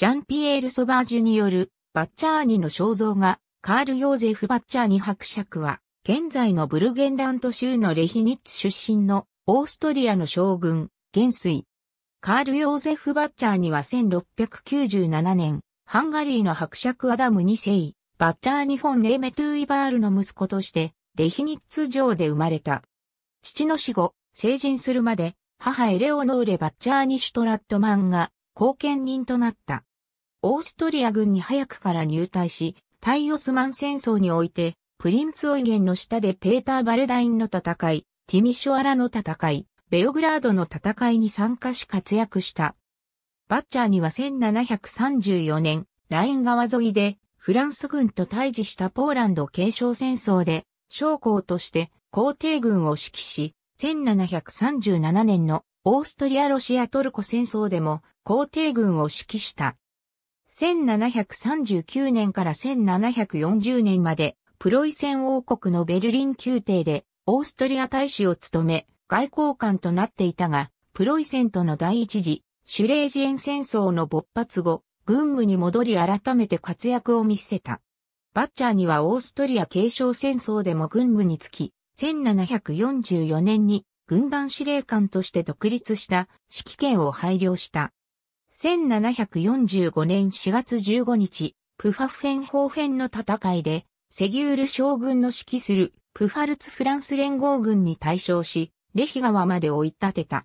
ジャンピエール・ソバージュによるバッチャーニの肖像画、カール・ヨーゼフ・バッチャーニ伯爵は、現在のブルゲンラント州のレヒニッツ出身のオーストリアの将軍、元帥。カール・ヨーゼフ・バッチャーニは1697年、ハンガリーの伯爵アダム2世、バッチャーニ・フォン・レーメトゥイバールの息子として、レヒニッツ城で生まれた。父の死後、成人するまで、母エレオノーレ・バッチャーニ・シュトラットマンが、後見人となった。オーストリア軍に早くから入隊し、対オスマン戦争において、プリンツオイゲンの下でペーター・バルダインの戦い、ティミショアラの戦い、ベオグラードの戦いに参加し活躍した。バッチャーには1734年、ライン川沿いで、フランス軍と対峙したポーランド継承戦争で、将校として皇帝軍を指揮し、1737年のオーストリア・ロシア・トルコ戦争でも皇帝軍を指揮した。1739年から1740年まで、プロイセン王国のベルリン宮廷で、オーストリア大使を務め、外交官となっていたが、プロイセンとの第一次、シュレージエン戦争の勃発後、軍務に戻り改めて活躍を見せた。バッチャーにはオーストリア継承戦争でも軍務につき、1744年に軍団司令官として独立した指揮権を配慮した。1745年4月15日、プファフェンホーフェンの戦いで、セギュール将軍の指揮するプファルツフランス連合軍に対象し、レヒ川まで追い立てた。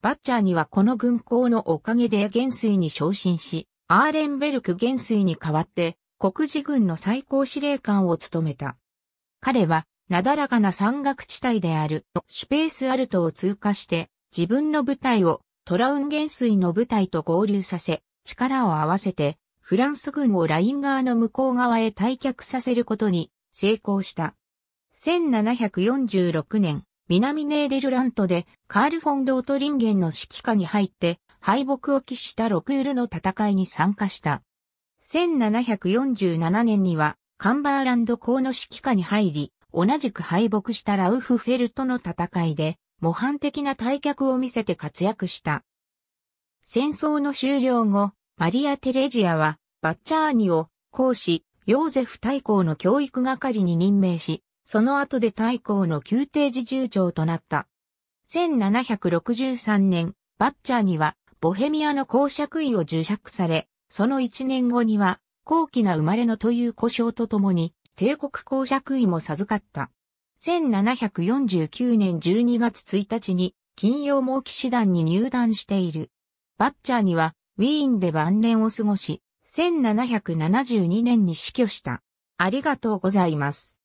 バッチャーにはこの軍港のおかげで元帥に昇進し、アーレンベルク元帥に代わって、国事軍の最高司令官を務めた。彼は、なだらかな山岳地帯であるシュペースアルトを通過して、自分の部隊をトラウン元帥の部隊と合流させ、力を合わせて、フランス軍をライン側の向こう側へ退却させることに成功した。1746年、南ネーデルラントでカール・フォン・ドートリンゲンの指揮下に入って敗北を喫したロクールの戦いに参加した。1747年にはカンバーランド公の指揮下に入り、同じく敗北したラウフ・フェルトの戦いで模範的な退却を見せて活躍した。戦争の終了後、マリア・テレジアは、バッチャーニを、講師、ヨーゼフ大公の教育係に任命し、その後で大公の宮廷侍従長となった。1763年、バッチャーニは、ボヘミアの公爵位を受爵され、その1年後には、高貴な生まれのという故障とともに、帝国公爵位も授かった。1749年12月1日に金曜猛騎士団に入団している。バッチャーにはウィーンで晩年を過ごし、1772年に死去した。ありがとうございます。